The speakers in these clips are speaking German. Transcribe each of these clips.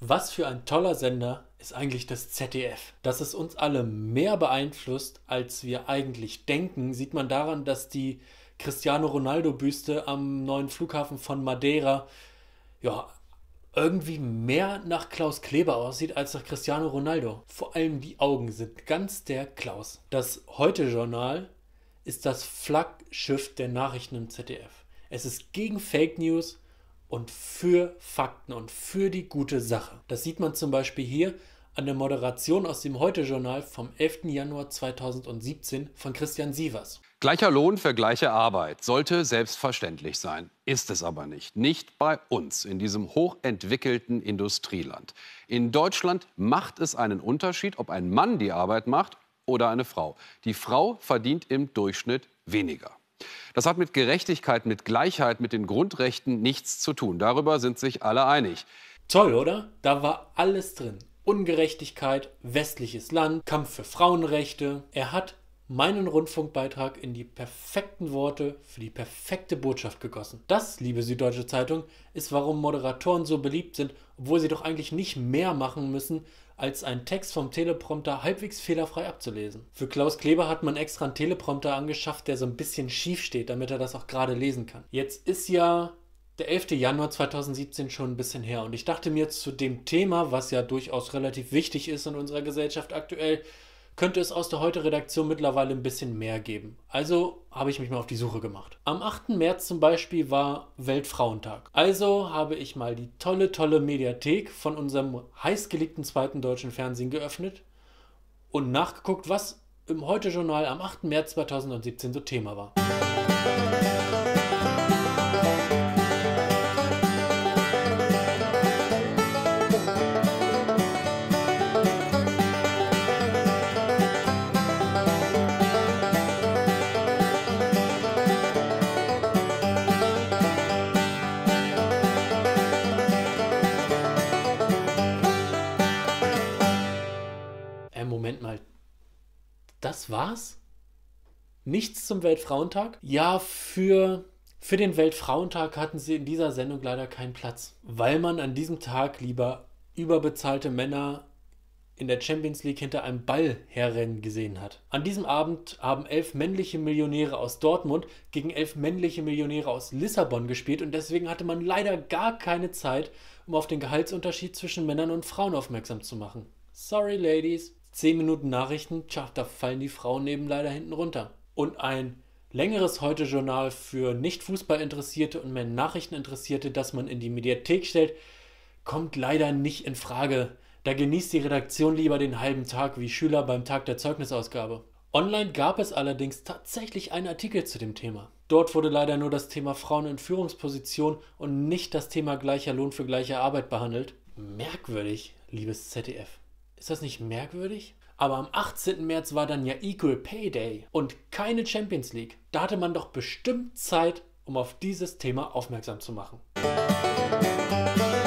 Was für ein toller Sender ist eigentlich das ZDF. Dass es uns alle mehr beeinflusst, als wir eigentlich denken, sieht man daran, dass die Cristiano Ronaldo-Büste am neuen Flughafen von Madeira ja, irgendwie mehr nach Klaus Kleber aussieht als nach Cristiano Ronaldo. Vor allem die Augen sind ganz der Klaus. Das Heute-Journal ist das Flaggschiff der Nachrichten im ZDF. Es ist gegen Fake News und für Fakten und für die gute Sache. Das sieht man zum Beispiel hier an der Moderation aus dem Heute-Journal vom 11. Januar 2017 von Christian Sievers. Gleicher Lohn für gleiche Arbeit sollte selbstverständlich sein, ist es aber nicht. Nicht bei uns in diesem hochentwickelten Industrieland. In Deutschland macht es einen Unterschied, ob ein Mann die Arbeit macht oder eine Frau. Die Frau verdient im Durchschnitt weniger. Das hat mit Gerechtigkeit, mit Gleichheit, mit den Grundrechten nichts zu tun. Darüber sind sich alle einig. Toll, oder? Da war alles drin. Ungerechtigkeit, westliches Land, Kampf für Frauenrechte. Er hat meinen Rundfunkbeitrag in die perfekten Worte für die perfekte Botschaft gegossen. Das, liebe Süddeutsche Zeitung, ist warum Moderatoren so beliebt sind, obwohl sie doch eigentlich nicht mehr machen müssen, als einen Text vom Teleprompter halbwegs fehlerfrei abzulesen. Für Klaus Kleber hat man extra einen Teleprompter angeschafft, der so ein bisschen schief steht, damit er das auch gerade lesen kann. Jetzt ist ja der 11. Januar 2017 schon ein bisschen her und ich dachte mir zu dem Thema, was ja durchaus relativ wichtig ist in unserer Gesellschaft aktuell, könnte es aus der Heute-Redaktion mittlerweile ein bisschen mehr geben. Also habe ich mich mal auf die Suche gemacht. Am 8. März zum Beispiel war Weltfrauentag. Also habe ich mal die tolle, tolle Mediathek von unserem heißgeliebten zweiten deutschen Fernsehen geöffnet und nachgeguckt, was im Heute-Journal am 8. März 2017 so Thema war. Musik Moment mal, das war's? Nichts zum Weltfrauentag? Ja, für, für den Weltfrauentag hatten sie in dieser Sendung leider keinen Platz, weil man an diesem Tag lieber überbezahlte Männer in der Champions League hinter einem Ball herrennen gesehen hat. An diesem Abend haben elf männliche Millionäre aus Dortmund gegen elf männliche Millionäre aus Lissabon gespielt und deswegen hatte man leider gar keine Zeit, um auf den Gehaltsunterschied zwischen Männern und Frauen aufmerksam zu machen. Sorry, Ladies. 10 Minuten Nachrichten, tja, da fallen die Frauen neben leider hinten runter. Und ein längeres Heute-Journal für Nicht-Fußball-Interessierte und mehr Nachrichten-Interessierte, das man in die Mediathek stellt, kommt leider nicht in Frage. Da genießt die Redaktion lieber den halben Tag wie Schüler beim Tag der Zeugnisausgabe. Online gab es allerdings tatsächlich einen Artikel zu dem Thema. Dort wurde leider nur das Thema Frauen in Führungsposition und nicht das Thema gleicher Lohn für gleiche Arbeit behandelt. Merkwürdig, liebes ZDF. Ist das nicht merkwürdig? Aber am 18. März war dann ja Equal Pay Day und keine Champions League. Da hatte man doch bestimmt Zeit, um auf dieses Thema aufmerksam zu machen. Musik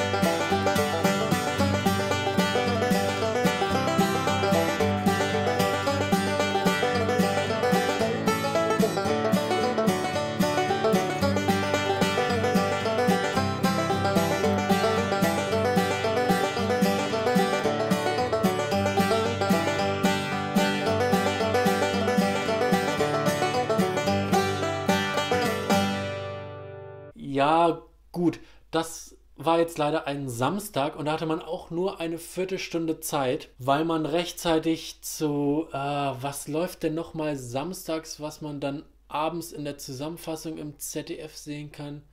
ja, gut, das war jetzt leider ein Samstag und da hatte man auch nur eine Viertelstunde Zeit, weil man rechtzeitig zu, äh, was läuft denn nochmal samstags, was man dann abends in der Zusammenfassung im ZDF sehen kann?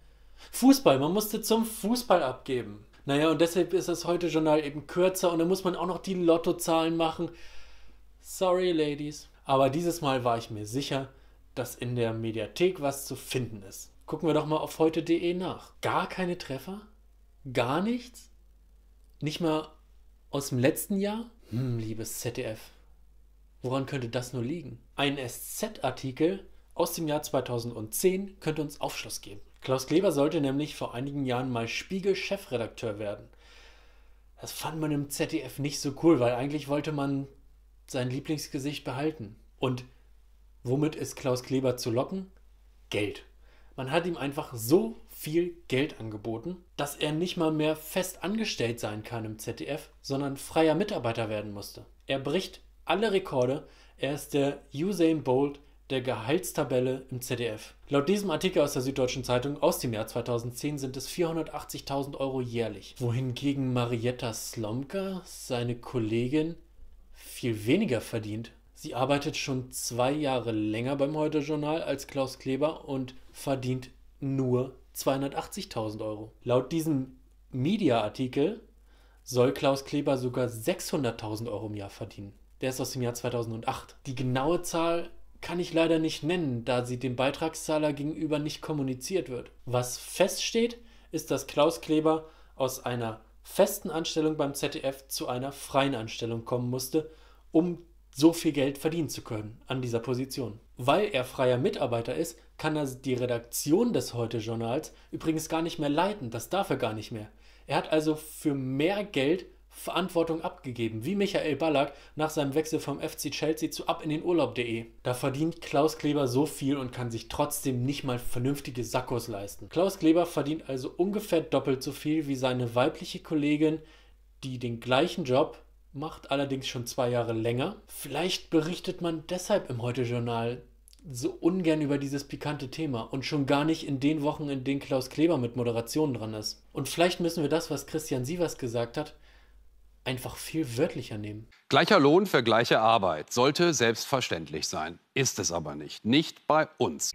Fußball, man musste zum Fußball abgeben. Naja, und deshalb ist das heute Journal eben kürzer und dann muss man auch noch die Lottozahlen machen. Sorry, Ladies. Aber dieses Mal war ich mir sicher, dass in der Mediathek was zu finden ist. Gucken wir doch mal auf heute.de nach. Gar keine Treffer? Gar nichts? Nicht mal aus dem letzten Jahr? Hm, liebes ZDF. Woran könnte das nur liegen? Ein SZ-Artikel aus dem Jahr 2010 könnte uns Aufschluss geben. Klaus Kleber sollte nämlich vor einigen Jahren mal Spiegel-Chefredakteur werden. Das fand man im ZDF nicht so cool, weil eigentlich wollte man sein Lieblingsgesicht behalten. Und Womit ist Klaus Kleber zu locken? Geld. Man hat ihm einfach so viel Geld angeboten, dass er nicht mal mehr fest angestellt sein kann im ZDF, sondern freier Mitarbeiter werden musste. Er bricht alle Rekorde. Er ist der Usain Bolt der Gehaltstabelle im ZDF. Laut diesem Artikel aus der Süddeutschen Zeitung aus dem Jahr 2010 sind es 480.000 Euro jährlich, wohingegen Marietta Slomka, seine Kollegin, viel weniger verdient. Sie arbeitet schon zwei Jahre länger beim Heute-Journal als Klaus Kleber und verdient nur 280.000 Euro. Laut diesem Media-Artikel soll Klaus Kleber sogar 600.000 Euro im Jahr verdienen. Der ist aus dem Jahr 2008. Die genaue Zahl kann ich leider nicht nennen, da sie dem Beitragszahler gegenüber nicht kommuniziert wird. Was feststeht, ist, dass Klaus Kleber aus einer festen Anstellung beim ZDF zu einer freien Anstellung kommen musste, um so viel Geld verdienen zu können an dieser Position. Weil er freier Mitarbeiter ist, kann er die Redaktion des Heute-Journals übrigens gar nicht mehr leiten. Das darf er gar nicht mehr. Er hat also für mehr Geld Verantwortung abgegeben, wie Michael Ballack nach seinem Wechsel vom FC Chelsea zu ab in den Urlaub.de. Da verdient Klaus Kleber so viel und kann sich trotzdem nicht mal vernünftige Sackos leisten. Klaus Kleber verdient also ungefähr doppelt so viel wie seine weibliche Kollegin, die den gleichen Job macht allerdings schon zwei Jahre länger. Vielleicht berichtet man deshalb im Heute-Journal so ungern über dieses pikante Thema und schon gar nicht in den Wochen, in denen Klaus Kleber mit Moderation dran ist. Und vielleicht müssen wir das, was Christian Sievers gesagt hat, einfach viel wörtlicher nehmen. Gleicher Lohn für gleiche Arbeit sollte selbstverständlich sein, ist es aber nicht, nicht bei uns.